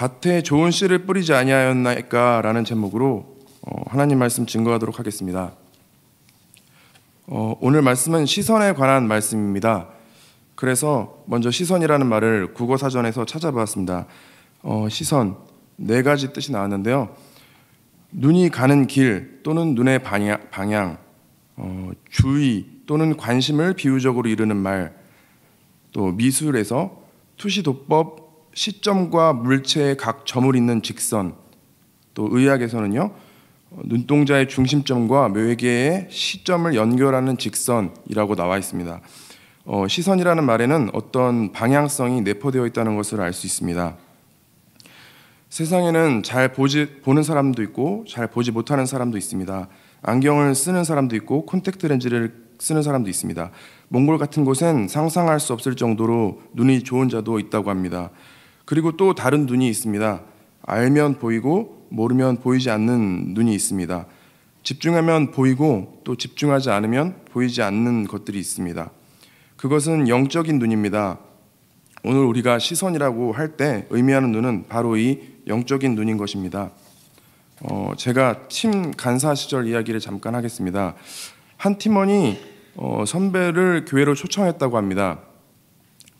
밭에 좋은 씨를 뿌리지 아니하였나이까라는 제목으로 어, 하나님 말씀 증거하도록 하겠습니다. 어, 오늘 말씀은 시선에 관한 말씀입니다. 그래서 먼저 시선이라는 말을 국어 사전에서 찾아봤습니다. 어, 시선 네 가지 뜻이 나왔는데요. 눈이 가는 길 또는 눈의 방향, 주의 또는 관심을 비유적으로 이르는 말, 또 미술에서 투시도법 시점과 물체의 각 점을 잇는 직선 또 의학에서는요 눈동자의 중심점과 묘계의 시점을 연결하는 직선이라고 나와 있습니다. 어, 시선이라는 말에는 어떤 방향성이 내포되어 있다는 것을 알 수 있습니다. 세상에는 잘 보지, 보는 사람도 있고 잘 보지 못하는 사람도 있습니다. 안경을 쓰는 사람도 있고 콘택트 렌즈를 쓰는 사람도 있습니다. 몽골 같은 곳엔 상상할 수 없을 정도로 눈이 좋은 자도 있다고 합니다. 그리고 또 다른 눈이 있습니다. 알면 보이고 모르면 보이지 않는 눈이 있습니다. 집중하면 보이고 또 집중하지 않으면 보이지 않는 것들이 있습니다. 그것은 영적인 눈입니다. 오늘 우리가 시선이라고 할 때 의미하는 눈은 바로 이 영적인 눈인 것입니다. 어, 제가 팀 간사 시절 이야기를 잠깐 하겠습니다. 한 팀원이 어, 선배를 교회로 초청했다고 합니다.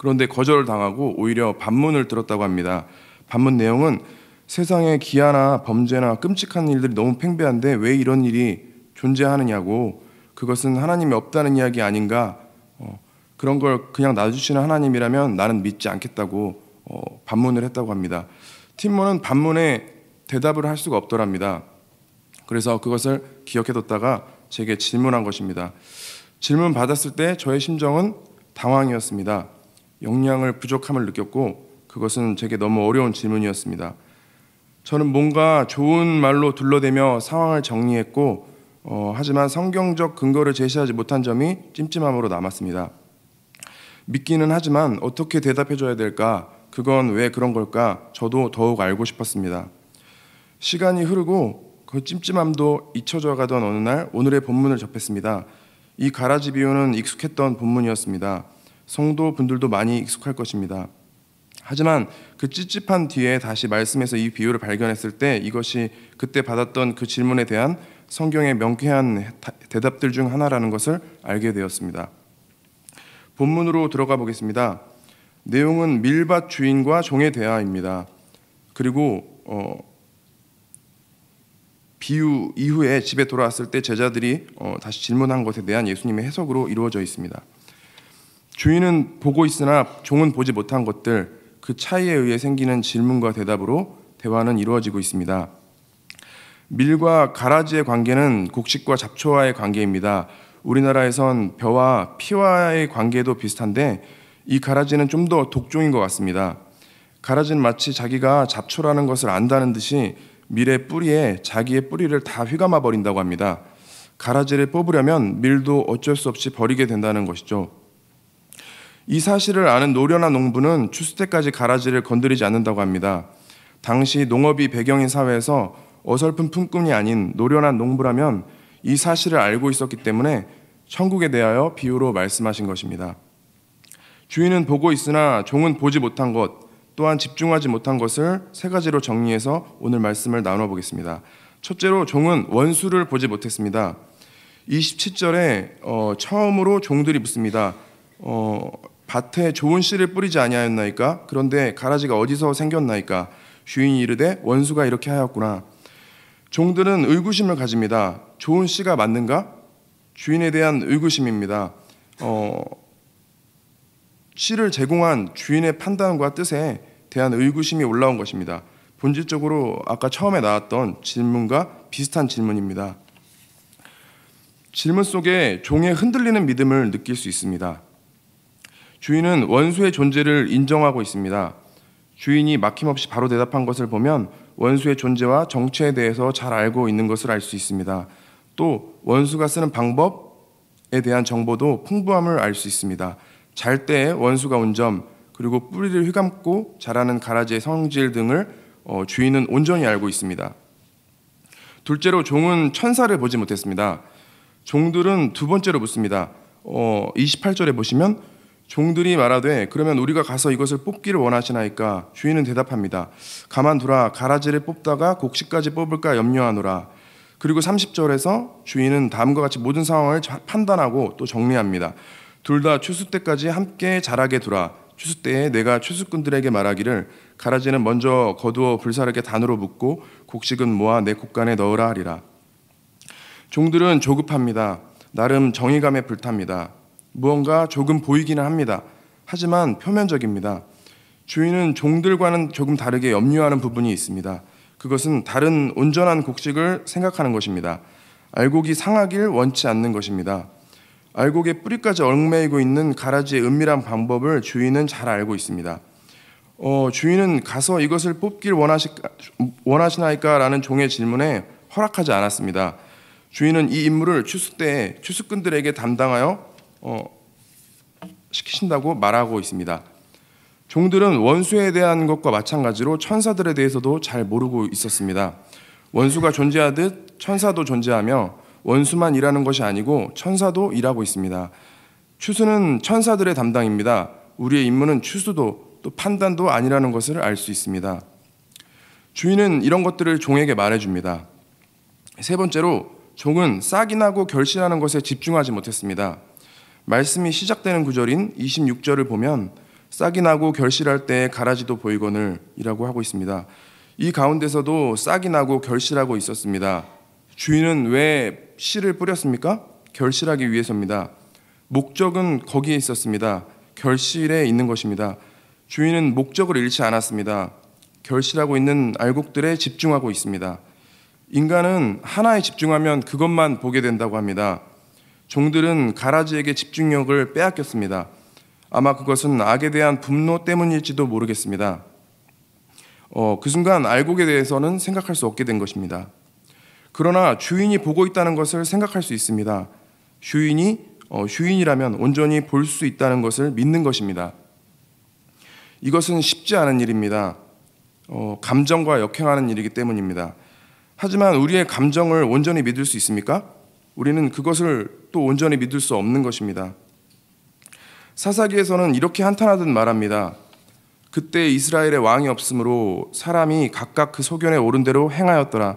그런데 거절을 당하고 오히려 반문을 들었다고 합니다. 반문 내용은 세상에 기아나 범죄나 끔찍한 일들이 너무 팽배한데 왜 이런 일이 존재하느냐고 그것은 하나님이 없다는 이야기 아닌가 어, 그런 걸 그냥 놔주시는 하나님이라면 나는 믿지 않겠다고 어, 반문을 했다고 합니다. 팀모는 반문에 대답을 할 수가 없더랍니다. 그래서 그것을 기억해뒀다가 제게 질문한 것입니다. 질문 받았을 때 저의 심정은 당황이었습니다. 역량을 부족함을 느꼈고 그것은 제게 너무 어려운 질문이었습니다. 저는 뭔가 좋은 말로 둘러대며 상황을 정리했고 어, 하지만 성경적 근거를 제시하지 못한 점이 찜찜함으로 남았습니다. 믿기는 하지만 어떻게 대답해줘야 될까? 그건 왜 그런 걸까? 저도 더욱 알고 싶었습니다. 시간이 흐르고 그 찜찜함도 잊혀져 가던 어느 날 오늘의 본문을 접했습니다. 이 가라지 비유는 익숙했던 본문이었습니다. 성도분들도 많이 익숙할 것입니다. 하지만 그 찝찝한 뒤에 다시 말씀에서 이 비유를 발견했을 때 이것이 그때 받았던 그 질문에 대한 성경의 명쾌한 대답들 중 하나라는 것을 알게 되었습니다. 본문으로 들어가 보겠습니다. 내용은 밀밭 주인과 종의 대화입니다. 그리고 어, 비유 이후에 집에 돌아왔을 때 제자들이 어, 다시 질문한 것에 대한 예수님의 해석으로 이루어져 있습니다. 주인은 보고 있으나 종은 보지 못한 것들 그 차이에 의해 생기는 질문과 대답으로 대화는 이루어지고 있습니다. 밀과 가라지의 관계는 곡식과 잡초와의 관계입니다. 우리나라에선 벼와 피와의 관계도 비슷한데 이 가라지는 좀 더 독종인 것 같습니다. 가라지는 마치 자기가 잡초라는 것을 안다는 듯이 밀의 뿌리에 자기의 뿌리를 다 휘감아 버린다고 합니다. 가라지를 뽑으려면 밀도 어쩔 수 없이 버리게 된다는 것이죠. 이 사실을 아는 노련한 농부는 추수때까지 가라지를 건드리지 않는다고 합니다. 당시 농업이 배경인 사회에서 어설픈 품꾼이 아닌 노련한 농부라면 이 사실을 알고 있었기 때문에 천국에 대하여 비유로 말씀하신 것입니다. 주인은 보고 있으나 종은 보지 못한 것, 또한 집중하지 못한 것을 세 가지로 정리해서 오늘 말씀을 나눠 보겠습니다. 첫째로 종은 원수를 보지 못했습니다. 27절에 어, 처음으로 종들이 묻습니다. 어, 밭에 좋은 씨를 뿌리지 아니하였나이까 그런데 가라지가 어디서 생겼나이까 주인이 이르되 원수가 이렇게 하였구나 종들은 의구심을 가집니다 좋은 씨가 맞는가 주인에 대한 의구심입니다 어, 씨를 제공한 주인의 판단과 뜻에 대한 의구심이 올라온 것입니다 본질적으로 아까 처음에 나왔던 질문과 비슷한 질문입니다 질문 속에 종의 흔들리는 믿음을 느낄 수 있습니다 주인은 원수의 존재를 인정하고 있습니다. 주인이 막힘없이 바로 대답한 것을 보면 원수의 존재와 정체에 대해서 잘 알고 있는 것을 알 수 있습니다. 또 원수가 쓰는 방법에 대한 정보도 풍부함을 알 수 있습니다. 잘 때에 원수가 온 점, 그리고 뿌리를 휘감고 자라는 가라지의 성질 등을 어, 주인은 온전히 알고 있습니다. 둘째로 종은 천사를 보지 못했습니다. 종들은 두 번째로 묻습니다. 어, 28절에 보시면 종들이 말하되 그러면 우리가 가서 이것을 뽑기를 원하시나이까 주인은 대답합니다. 가만두라 가라지를 뽑다가 곡식까지 뽑을까 염려하노라. 그리고 30절에서 주인은 다음과 같이 모든 상황을 판단하고 또 정리합니다. 둘 다 추수 때까지 함께 자라게 두라. 추수 때에 내가 추수꾼들에게 말하기를 가라지는 먼저 거두어 불사르게 단으로 묶고 곡식은 모아 내 곳간에 넣으라 하리라. 종들은 조급합니다. 나름 정의감에 불탑니다. 무언가 조금 보이기는 합니다. 하지만 표면적입니다. 주인은 종들과는 조금 다르게 염려하는 부분이 있습니다. 그것은 다른 온전한 곡식을 생각하는 것입니다. 알곡이 상하길 원치 않는 것입니다. 알곡의 뿌리까지 얽매이고 있는 가라지의 은밀한 방법을 주인은 잘 알고 있습니다. 어, 주인은 가서 이것을 뽑길 원하시, 원하시나이까라는 종의 질문에 허락하지 않았습니다. 주인은 이 임무를 추수 때 추수꾼들에게 담당하여 어, 시키신다고 말하고 있습니다. 종들은 원수에 대한 것과 마찬가지로 천사들에 대해서도 잘 모르고 있었습니다. 원수가 존재하듯 천사도 존재하며 원수만 일하는 것이 아니고 천사도 일하고 있습니다. 추수는 천사들의 담당입니다. 우리의 임무는 추수도 또 판단도 아니라는 것을 알 수 있습니다. 주인은 이런 것들을 종에게 말해줍니다. 세 번째로 종은 싹이 나고 결실하는 것에 집중하지 못했습니다. 말씀이 시작되는 구절인 26절을 보면 싹이 나고 결실할 때에 가라지도 보이거늘이라고 하고 있습니다. 이 가운데서도 싹이 나고 결실하고 있었습니다. 주인은 왜 씨를 뿌렸습니까? 결실하기 위해서입니다. 목적은 거기에 있었습니다. 결실에 있는 것입니다. 주인은 목적을 잃지 않았습니다. 결실하고 있는 알곡들에 집중하고 있습니다. 인간은 하나에 집중하면 그것만 보게 된다고 합니다. 종들은 가라지에게 집중력을 빼앗겼습니다. 아마 그것은 악에 대한 분노 때문일지도 모르겠습니다. 어, 그 순간 알곡에 대해서는 생각할 수 없게 된 것입니다. 그러나 주인이 보고 있다는 것을 생각할 수 있습니다. 주인이 어, 주인이라면 온전히 볼 수 있다는 것을 믿는 것입니다. 이것은 쉽지 않은 일입니다. 어, 감정과 역행하는 일이기 때문입니다. 하지만 우리의 감정을 온전히 믿을 수 있습니까? 우리는 그것을 또 온전히 믿을 수 없는 것입니다. 사사기에서는 이렇게 한탄하듯 말합니다. 그때 이스라엘의 왕이 없으므로 사람이 각각 그 소견에 오른 대로 행하였더라.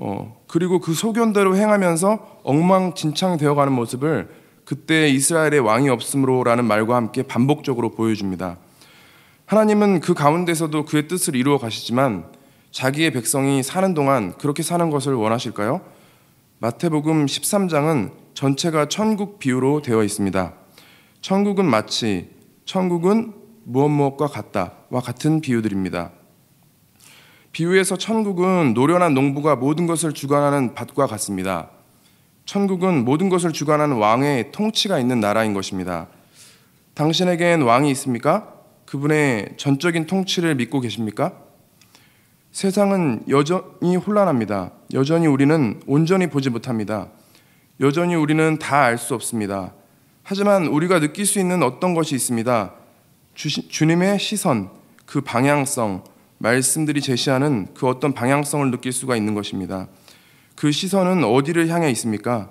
어, 그리고 그 소견대로 행하면서 엉망진창 되어가는 모습을 그때 이스라엘의 왕이 없으므로라는 말과 함께 반복적으로 보여줍니다. 하나님은 그 가운데서도 그의 뜻을 이루어 가시지만 자기의 백성이 사는 동안 그렇게 사는 것을 원하실까요? 마태복음 13장은 전체가 천국 비유로 되어 있습니다. 천국은 마치 천국은 무엇 무엇과 같다와 같은 비유들입니다. 비유에서 천국은 노련한 농부가 모든 것을 주관하는 밭과 같습니다. 천국은 모든 것을 주관하는 왕의 통치가 있는 나라인 것입니다. 당신에겐 왕이 있습니까? 그분의 전적인 통치를 믿고 계십니까? 세상은 여전히 혼란합니다. 여전히 우리는 온전히 보지 못합니다. 여전히 우리는 다 알 수 없습니다. 하지만 우리가 느낄 수 있는 어떤 것이 있습니다. 주, 님의 시선, 그 방향성, 말씀들이 제시하는 그 어떤 방향성을 느낄 수가 있는 것입니다. 그 시선은 어디를 향해 있습니까?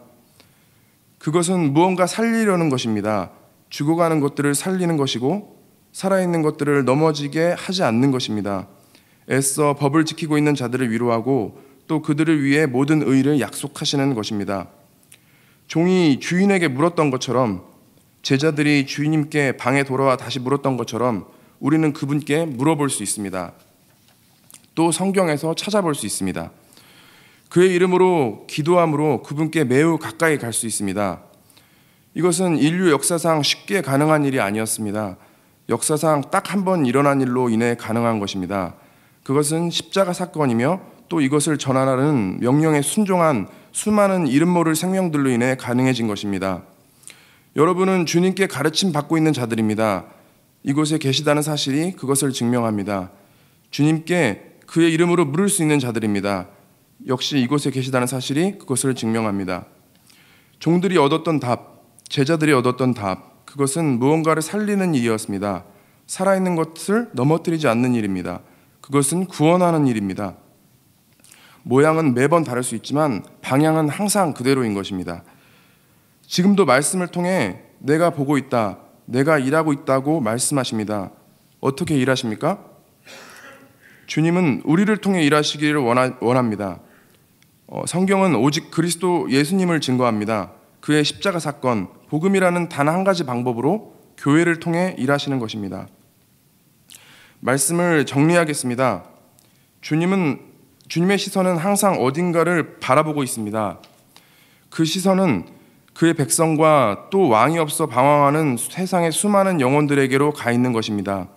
그것은 무언가 살리려는 것입니다. 죽어가는 것들을 살리는 것이고, 살아있는 것들을 넘어지게 하지 않는 것입니다. 애써 법을 지키고 있는 자들을 위로하고 또 그들을 위해 모든 의를 약속하시는 것입니다. 종이 주인에게 물었던 것처럼 제자들이 주인님께 방에 돌아와 다시 물었던 것처럼 우리는 그분께 물어볼 수 있습니다. 또 성경에서 찾아볼 수 있습니다. 그의 이름으로 기도함으로 그분께 매우 가까이 갈 수 있습니다. 이것은 인류 역사상 쉽게 가능한 일이 아니었습니다. 역사상 딱 한 번 일어난 일로 인해 가능한 것입니다. 그것은 십자가 사건이며 또 이것을 전환하는 명령에 순종한 수많은 이름 모를 생명들로 인해 가능해진 것입니다. 여러분은 주님께 가르침 받고 있는 자들입니다. 이곳에 계시다는 사실이 그것을 증명합니다. 주님께 그의 이름으로 물을 수 있는 자들입니다. 역시 이곳에 계시다는 사실이 그것을 증명합니다. 종들이 얻었던 답, 제자들이 얻었던 답, 그것은 무언가를 살리는 일이었습니다. 살아있는 것을 넘어뜨리지 않는 일입니다. 그것은 구원하는 일입니다. 모양은 매번 다를 수 있지만 방향은 항상 그대로인 것입니다. 지금도 말씀을 통해 내가 보고 있다, 내가 일하고 있다고 말씀하십니다. 어떻게 일하십니까? 주님은 우리를 통해 일하시기를 원합니다 어, 성경은 오직 그리스도 예수님을 증거합니다. 그의 십자가 사건, 복음이라는 단 한 가지 방법으로 교회를 통해 일하시는 것입니다. 말씀을 정리하겠습니다. 주님은 주님의 시선은 항상 어딘가를 바라보고 있습니다. 그 시선은 그의 백성과 또 왕이 없어 방황하는 세상의 수많은 영혼들에게로 가 있는 것입니다.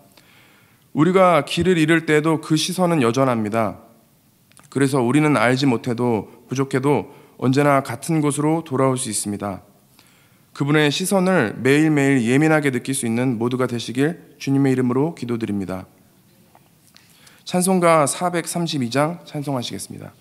우리가 길을 잃을 때도 그 시선은 여전합니다. 그래서 우리는 알지 못해도 부족해도 언제나 같은 곳으로 돌아올 수 있습니다. 그분의 시선을 매일매일 예민하게 느낄 수 있는 모두가 되시길 주님의 이름으로 기도드립니다. 찬송가 432장 찬송하시겠습니다.